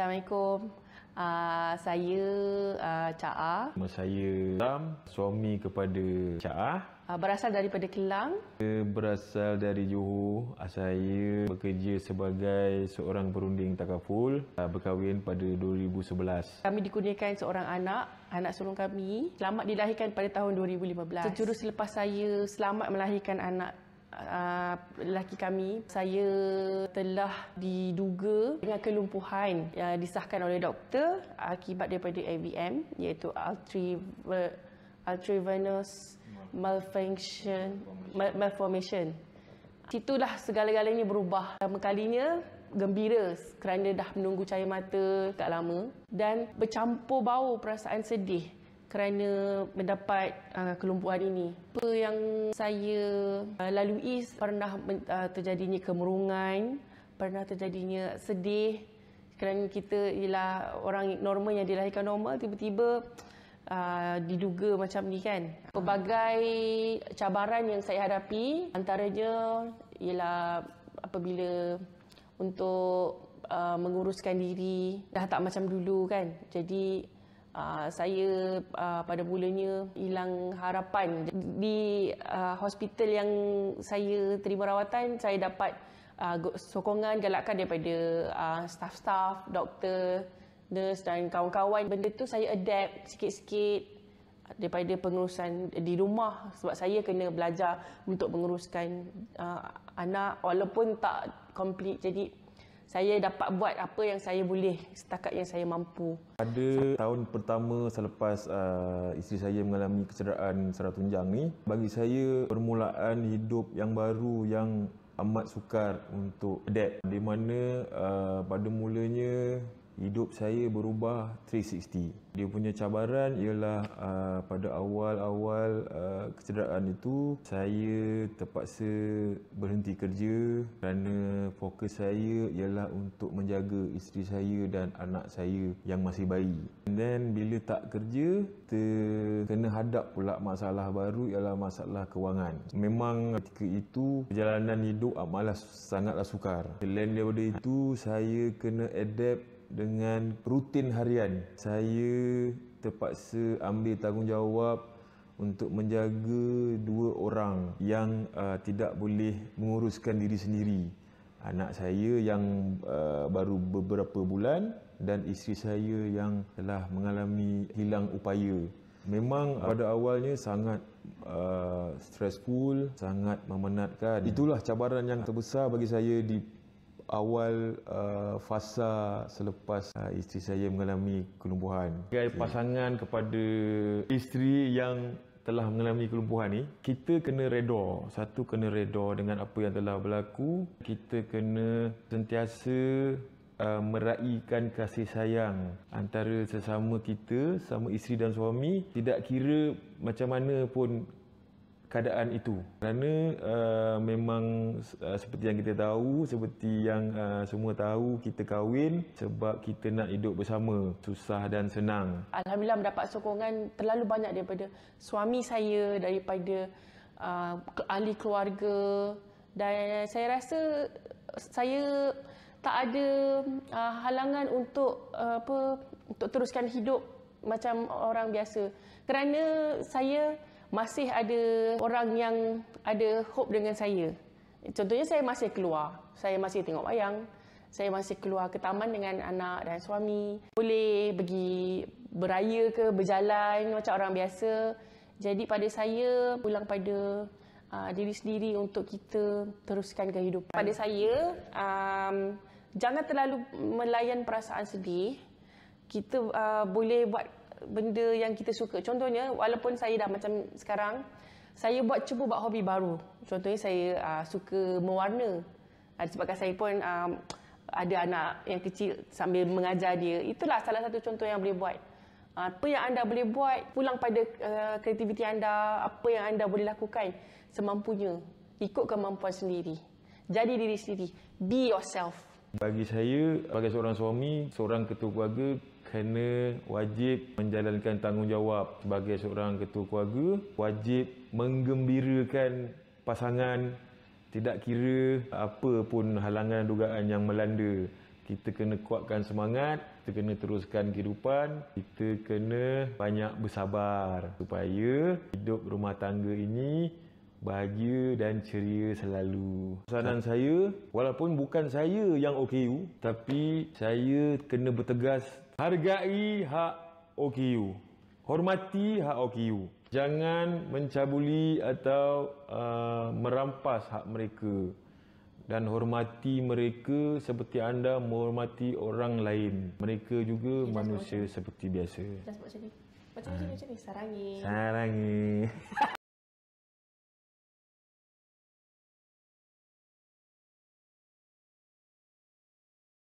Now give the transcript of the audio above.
Assalamualaikum. Uh, saya uh, ah, Caa. Nama saya Ram, suami kepada Caa. Uh, ah, berasal daripada Kelang. Saya berasal dari Johor. Uh, saya bekerja sebagai seorang perunding takaful. Uh, berkahwin pada 2011. Kami dikurniakan seorang anak, anak sulung kami. Selamat dilahirkan pada tahun 2015. Sejurus selepas saya selamat melahirkan anak uh, lelaki kami saya telah diduga dengan kelumpuhan yang disahkan oleh doktor akibat daripada AVM iaitu ultravenous malfunction malformation situlah segala-galanya berubah pertama kalinya gembira kerana dah menunggu cahaya mata tak lama dan bercampur bau perasaan sedih kerana mendapat uh, kelumpuhan ini. Apa yang saya uh, lalui pernah uh, terjadinya kemurungan, pernah terjadinya sedih kerana kita ialah orang normal yang dilahirkan normal tiba-tiba uh, diduga macam ni kan. Pelbagai cabaran yang saya hadapi antaranya ialah apabila untuk uh, menguruskan diri dah tak macam dulu kan. Jadi Uh, saya uh, pada mulanya hilang harapan di uh, hospital yang saya terima rawatan saya dapat uh, sokongan galakkan daripada uh, staff-staff, doktor, nurse dan kawan-kawan. Benda tu saya adapt sikit-sikit daripada pengurusan di rumah sebab saya kena belajar untuk menguruskan uh, anak walaupun tak complete jadi saya dapat buat apa yang saya boleh setakat yang saya mampu. Pada tahun pertama selepas uh, isteri saya mengalami kecederaan secara tunjang ni, bagi saya permulaan hidup yang baru yang amat sukar untuk adapt. Di mana uh, pada mulanya hidup saya berubah 360. Dia punya cabaran ialah uh, pada awal-awal uh, kecederaan itu saya terpaksa berhenti kerja kerana fokus saya ialah untuk menjaga isteri saya dan anak saya yang masih bayi. And then bila tak kerja, kena hadap pula masalah baru ialah masalah kewangan. Memang ketika itu perjalanan hidup amalah ah, sangatlah sukar. Selain daripada itu, saya kena adapt dengan rutin harian saya terpaksa ambil tanggungjawab untuk menjaga dua orang yang uh, tidak boleh menguruskan diri sendiri anak saya yang uh, baru beberapa bulan dan isteri saya yang telah mengalami hilang upaya memang uh, pada awalnya sangat uh, stressful sangat memenatkan itulah cabaran yang terbesar bagi saya di awal uh, fasa selepas uh, isteri saya mengalami kelumpuhan. Sebagai okay. pasangan kepada isteri yang telah mengalami kelumpuhan ni, kita kena reda. Satu kena reda dengan apa yang telah berlaku. Kita kena sentiasa uh, meraihkan kasih sayang antara sesama kita, sama isteri dan suami. Tidak kira macam mana pun keadaan itu kerana uh, memang uh, seperti yang kita tahu seperti yang uh, semua tahu kita kahwin sebab kita nak hidup bersama susah dan senang Alhamdulillah mendapat sokongan terlalu banyak daripada suami saya daripada uh, ahli keluarga dan uh, saya rasa saya tak ada uh, halangan untuk uh, apa untuk teruskan hidup macam orang biasa kerana saya masih ada orang yang ada hope dengan saya. Contohnya saya masih keluar, saya masih tengok wayang, saya masih keluar ke taman dengan anak dan suami. Boleh pergi beraya ke, berjalan macam orang biasa. Jadi pada saya, pulang pada uh, diri sendiri untuk kita teruskan kehidupan. Pada saya, um, jangan terlalu melayan perasaan sedih. Kita uh, boleh buat benda yang kita suka. Contohnya, walaupun saya dah macam sekarang, saya buat cuba buat hobi baru. Contohnya, saya uh, suka mewarna. Uh, ah, sebabkan saya pun uh, ada anak yang kecil sambil mengajar dia. Itulah salah satu contoh yang boleh buat. Uh, apa yang anda boleh buat, pulang pada uh, kreativiti anda, apa yang anda boleh lakukan semampunya. Ikut kemampuan sendiri. Jadi diri sendiri. Be yourself. Bagi saya, sebagai seorang suami, seorang ketua keluarga, kena wajib menjalankan tanggungjawab sebagai seorang ketua keluarga wajib menggembirakan pasangan tidak kira apa pun halangan dugaan yang melanda kita kena kuatkan semangat kita kena teruskan kehidupan kita kena banyak bersabar supaya hidup rumah tangga ini bahagia dan ceria selalu. Pesanan saya, walaupun bukan saya yang OKU, tapi saya kena bertegas Hargai hak OKU. Hormati hak OKU. Jangan mencabuli atau uh, merampas hak mereka. Dan hormati mereka seperti anda menghormati orang lain. Mereka juga Just manusia seperti biasa. Just buat macam ni. Macam ni, macam ni. Sarangi. Sarangi.